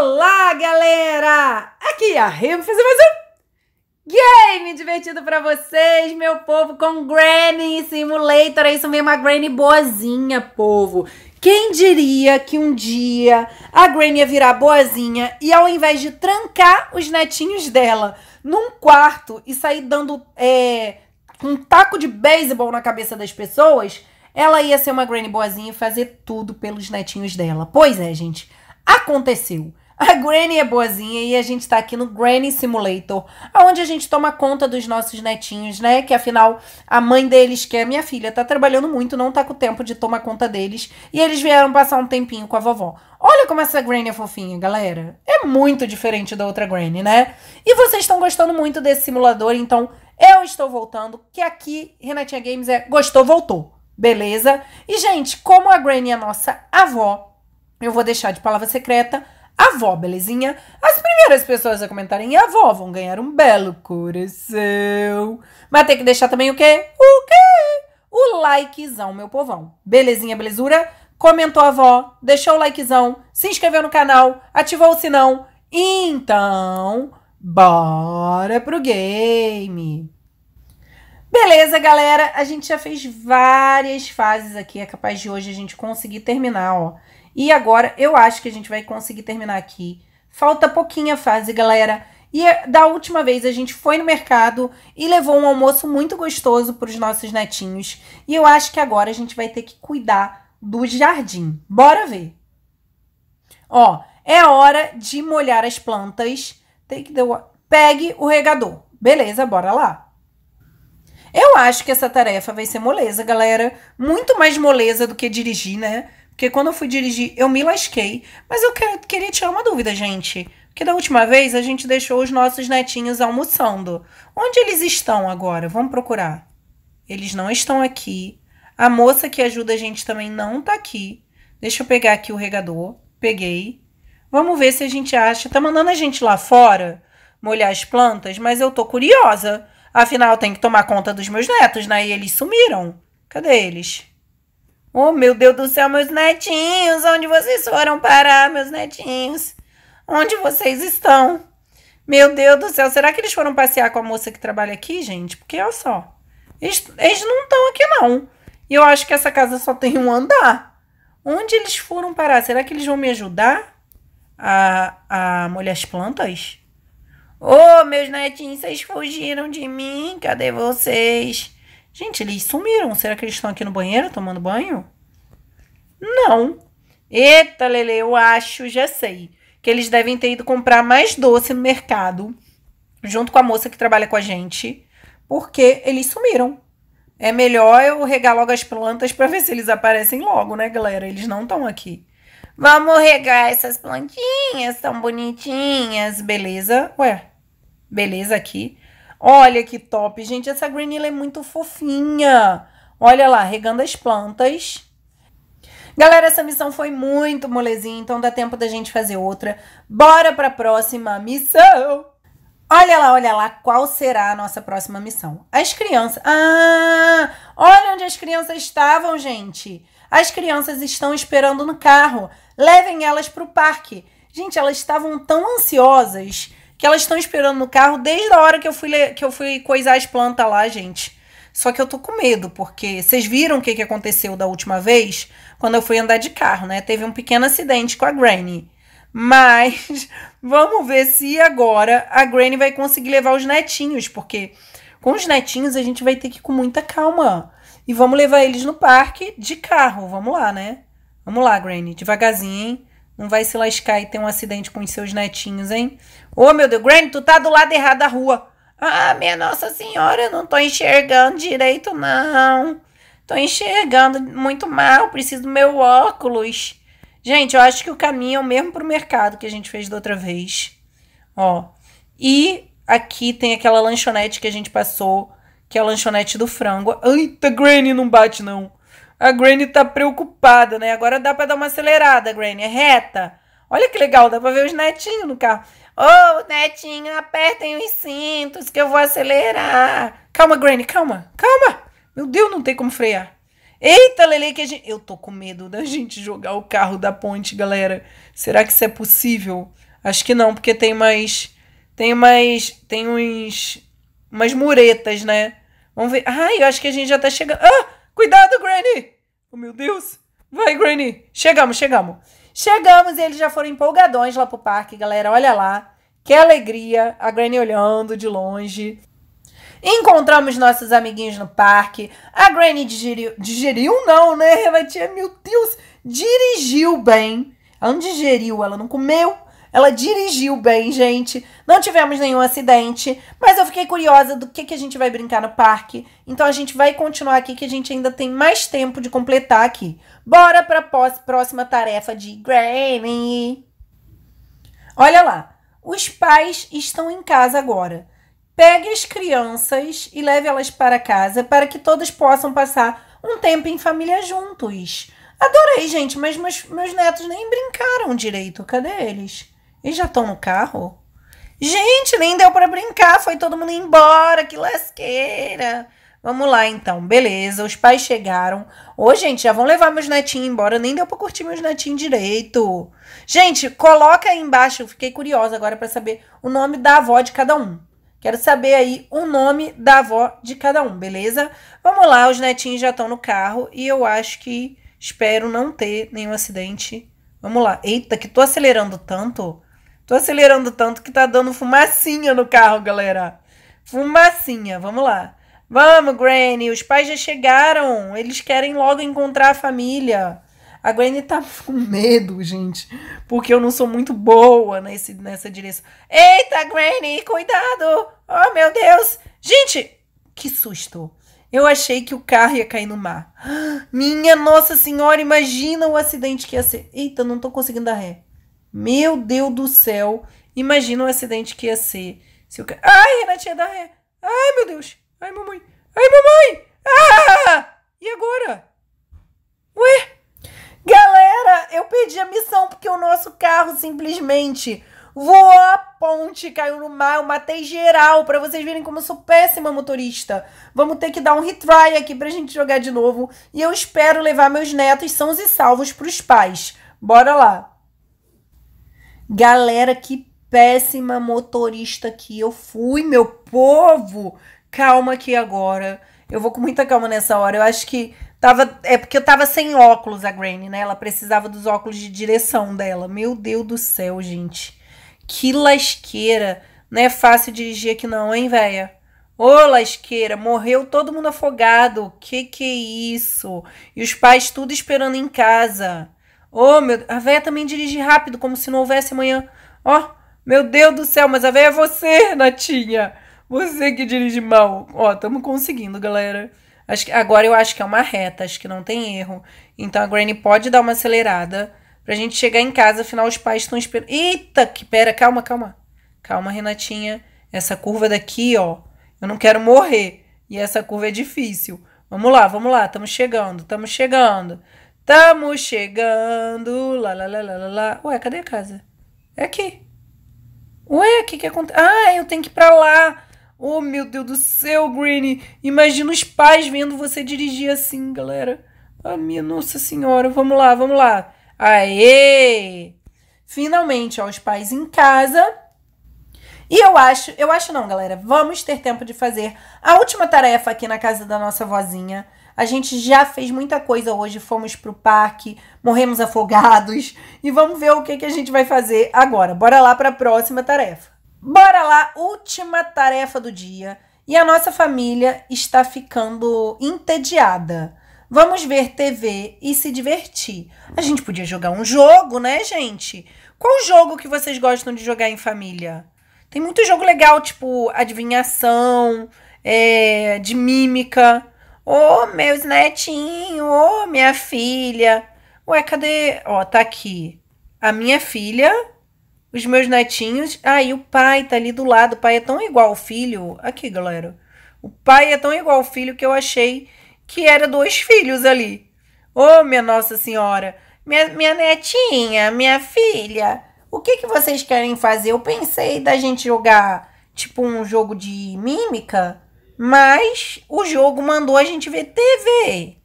Olá, galera! Aqui é a Rê, vou fazer mais um game divertido para vocês, meu povo, com Granny Simulator. É isso mesmo, a Granny boazinha, povo. Quem diria que um dia a Granny ia virar boazinha e ao invés de trancar os netinhos dela num quarto e sair dando é, um taco de beisebol na cabeça das pessoas, ela ia ser uma Granny boazinha e fazer tudo pelos netinhos dela. Pois é, gente, aconteceu. A Granny é boazinha e a gente tá aqui no Granny Simulator, onde a gente toma conta dos nossos netinhos, né? Que afinal a mãe deles, que é minha filha, tá trabalhando muito, não tá com tempo de tomar conta deles, e eles vieram passar um tempinho com a vovó. Olha como essa Granny é fofinha, galera. É muito diferente da outra Granny, né? E vocês estão gostando muito desse simulador, então eu estou voltando, que aqui Renatinha Games é gostou, voltou. Beleza? E gente, como a Granny é nossa avó, eu vou deixar de palavra secreta avó, belezinha? As primeiras pessoas a comentarem a avó vão ganhar um belo coração. Mas tem que deixar também o quê? O quê? O likezão, meu povão. Belezinha, belezura? Comentou a avó, deixou o likezão, se inscreveu no canal, ativou o sinão. Então, bora pro game. Beleza, galera? A gente já fez várias fases aqui. É capaz de hoje a gente conseguir terminar, ó. E agora eu acho que a gente vai conseguir terminar aqui. Falta pouquinha fase, galera. E é, da última vez a gente foi no mercado e levou um almoço muito gostoso para os nossos netinhos. E eu acho que agora a gente vai ter que cuidar do jardim. Bora ver. Ó, é hora de molhar as plantas. Take the... Pegue o regador. Beleza, bora lá. Eu acho que essa tarefa vai ser moleza, galera. Muito mais moleza do que dirigir, né? Porque quando eu fui dirigir, eu me lasquei. Mas eu que, queria tirar uma dúvida, gente. Porque da última vez a gente deixou os nossos netinhos almoçando. Onde eles estão agora? Vamos procurar. Eles não estão aqui. A moça que ajuda a gente também não tá aqui. Deixa eu pegar aqui o regador. Peguei. Vamos ver se a gente acha. Tá mandando a gente lá fora molhar as plantas, mas eu tô curiosa. Afinal, tem que tomar conta dos meus netos, né? E eles sumiram. Cadê eles? Oh, meu Deus do céu, meus netinhos, onde vocês foram parar, meus netinhos? Onde vocês estão? Meu Deus do céu, será que eles foram passear com a moça que trabalha aqui, gente? Porque olha só, eles, eles não estão aqui não. E eu acho que essa casa só tem um andar. Onde eles foram parar? Será que eles vão me ajudar a, a molhar as plantas? Ô, oh, meus netinhos, vocês fugiram de mim, cadê vocês? Gente, eles sumiram. Será que eles estão aqui no banheiro tomando banho? Não. Eita, Lele, eu acho, já sei. Que eles devem ter ido comprar mais doce no mercado, junto com a moça que trabalha com a gente, porque eles sumiram. É melhor eu regar logo as plantas para ver se eles aparecem logo, né, galera? Eles não estão aqui. Vamos regar essas plantinhas tão bonitinhas, beleza? Ué, beleza aqui. Olha que top, gente. Essa granila é muito fofinha. Olha lá, regando as plantas. Galera, essa missão foi muito molezinha, então dá tempo da gente fazer outra. Bora para a próxima missão! Olha lá, olha lá, qual será a nossa próxima missão? As crianças. Ah! Olha onde as crianças estavam, gente. As crianças estão esperando no carro. Levem elas para o parque. Gente, elas estavam tão ansiosas que elas estão esperando no carro desde a hora que eu fui, que eu fui coisar as plantas lá, gente. Só que eu tô com medo, porque vocês viram o que, que aconteceu da última vez quando eu fui andar de carro, né? Teve um pequeno acidente com a Granny. Mas vamos ver se agora a Granny vai conseguir levar os netinhos, porque com os netinhos a gente vai ter que ir com muita calma. E vamos levar eles no parque de carro. Vamos lá, né? Vamos lá, Granny. Devagarzinho, hein? Não vai se lascar e ter um acidente com os seus netinhos, hein? Ô, meu Deus, Granny, tu tá do lado errado da rua. Ah, minha Nossa Senhora, eu não tô enxergando direito, não. Tô enxergando muito mal, preciso do meu óculos. Gente, eu acho que o caminho é o mesmo pro mercado que a gente fez da outra vez. Ó. E aqui tem aquela lanchonete que a gente passou, que é a lanchonete do frango. Eita, Granny, não bate, não. A Granny tá preocupada, né? Agora dá para dar uma acelerada, Granny. É reta. Olha que legal, dá para ver os netinhos no carro. Ô, oh, netinho, apertem os cintos que eu vou acelerar. Calma, Granny, calma, calma. Meu Deus, não tem como frear. Eita, Lele, que a gente... Eu tô com medo da gente jogar o carro da ponte, galera. Será que isso é possível? Acho que não, porque tem mais... Tem mais... Tem uns... Umas muretas, né? Vamos ver. Ai, eu acho que a gente já tá chegando... Ah! Cuidado, Granny! Oh, meu Deus! Vai, Granny! Chegamos, chegamos! Chegamos e eles já foram empolgadões lá pro parque, galera. Olha lá. Que alegria. A Granny olhando de longe. Encontramos nossos amiguinhos no parque. A Granny digeriu. Digeriu, não, né, Ela tinha Meu Deus! Dirigiu bem. Ela não digeriu, ela não comeu, ela dirigiu bem, gente. Não tivemos nenhum acidente, mas eu fiquei curiosa do que, que a gente vai brincar no parque. Então a gente vai continuar aqui que a gente ainda tem mais tempo de completar aqui. Bora para a próxima tarefa de Grammy. Olha lá. Os pais estão em casa agora. Pegue as crianças e leve elas para casa para que todas possam passar um tempo em família juntos. Adorei, gente, mas meus, meus netos nem brincaram direito. Cadê eles? E já estão no carro? Gente, nem deu para brincar, foi todo mundo embora, que lasqueira. Vamos lá então, beleza, os pais chegaram. Ô, gente, já vão levar meus netinhos embora, nem deu para curtir meus netinhos direito. Gente, coloca aí embaixo, eu fiquei curiosa agora para saber o nome da avó de cada um. Quero saber aí o nome da avó de cada um, beleza? Vamos lá, os netinhos já estão no carro e eu acho que espero não ter nenhum acidente. Vamos lá. Eita, que tô acelerando tanto. Tô acelerando tanto que tá dando fumacinha no carro, galera. Fumacinha, vamos lá. Vamos, Granny, os pais já chegaram. Eles querem logo encontrar a família. A Granny tá com medo, gente, porque eu não sou muito boa nesse, nessa direção. Eita, Granny, cuidado! Oh, meu Deus! Gente, que susto! Eu achei que o carro ia cair no mar. Minha Nossa Senhora, imagina o acidente que ia ser. Eita, não tô conseguindo dar ré. Meu Deus do céu. Imagina o acidente que ia ser. Se Ai, Renatinha da ré. Ai, meu Deus. Ai, mamãe. Ai, mamãe. Ah! E agora? Ué? Galera, eu perdi a missão porque o nosso carro simplesmente voou a ponte, caiu no mar, eu matei geral, para vocês verem como eu sou péssima motorista. Vamos ter que dar um retry aqui pra gente jogar de novo, e eu espero levar meus netos sãos e salvos pros pais. Bora lá. Galera, que péssima motorista que eu fui, meu povo! Calma aqui agora. Eu vou com muita calma nessa hora. Eu acho que tava. É porque eu tava sem óculos, a Granny, né? Ela precisava dos óculos de direção dela. Meu Deus do céu, gente. Que lasqueira. Não é fácil dirigir aqui, não, hein, véia? Ô, lasqueira, morreu todo mundo afogado. Que que é isso? E os pais tudo esperando em casa. Oh, meu A véia também dirige rápido, como se não houvesse amanhã. Ó, oh, meu Deus do céu, mas a véia é você, Natinha. Você que dirige mal. Ó, oh, estamos conseguindo, galera. Acho que, agora eu acho que é uma reta, acho que não tem erro. Então a Granny pode dar uma acelerada pra gente chegar em casa, afinal os pais estão esperando. Eita, que pera, calma, calma. Calma, Renatinha. Essa curva daqui, ó. Eu não quero morrer. E essa curva é difícil. Vamos lá, vamos lá, estamos chegando, estamos chegando. Tamo chegando. Lá, lá, lá, lá, lá, Ué, cadê a casa? É aqui. Ué, o que que acontece? Ah, eu tenho que ir pra lá. Oh, meu Deus do céu, Greeny. Imagina os pais vendo você dirigir assim, galera. A ah, minha Nossa Senhora. Vamos lá, vamos lá. Aê! Finalmente, ó, os pais em casa. E eu acho, eu acho não, galera. Vamos ter tempo de fazer a última tarefa aqui na casa da nossa vozinha. A gente já fez muita coisa hoje, fomos pro parque, morremos afogados e vamos ver o que, que a gente vai fazer agora. Bora lá para a próxima tarefa. Bora lá, última tarefa do dia. E a nossa família está ficando entediada. Vamos ver TV e se divertir. A gente podia jogar um jogo, né, gente? Qual jogo que vocês gostam de jogar em família? Tem muito jogo legal, tipo adivinhação, é, de mímica. Ô, oh, meus netinhos, ô, oh, minha filha. Ué, cadê? Ó, oh, tá aqui. A minha filha, os meus netinhos. Aí ah, o pai tá ali do lado. O pai é tão igual ao filho. Aqui, galera. O pai é tão igual ao filho que eu achei que era dois filhos ali. Ô, oh, minha Nossa Senhora. Minha, minha netinha, minha filha. O que, que vocês querem fazer? Eu pensei da gente jogar tipo um jogo de mímica mas o jogo mandou a gente ver TV.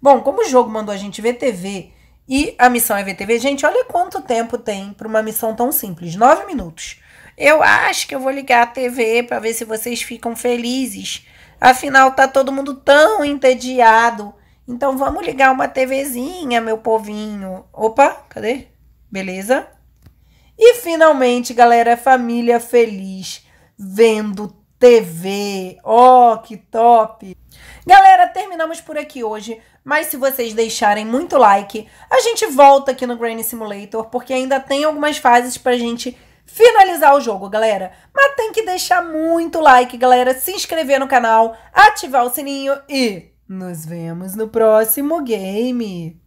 Bom, como o jogo mandou a gente ver TV e a missão é ver TV, gente, olha quanto tempo tem para uma missão tão simples: nove minutos. Eu acho que eu vou ligar a TV para ver se vocês ficam felizes. Afinal, tá todo mundo tão entediado. Então vamos ligar uma TVzinha, meu povinho. Opa, cadê? Beleza? E finalmente, galera, família feliz vendo TV. Oh, que top! Galera, terminamos por aqui hoje, mas se vocês deixarem muito like, a gente volta aqui no Granny Simulator, porque ainda tem algumas fases pra gente finalizar o jogo, galera. Mas tem que deixar muito like, galera, se inscrever no canal, ativar o sininho e nos vemos no próximo game.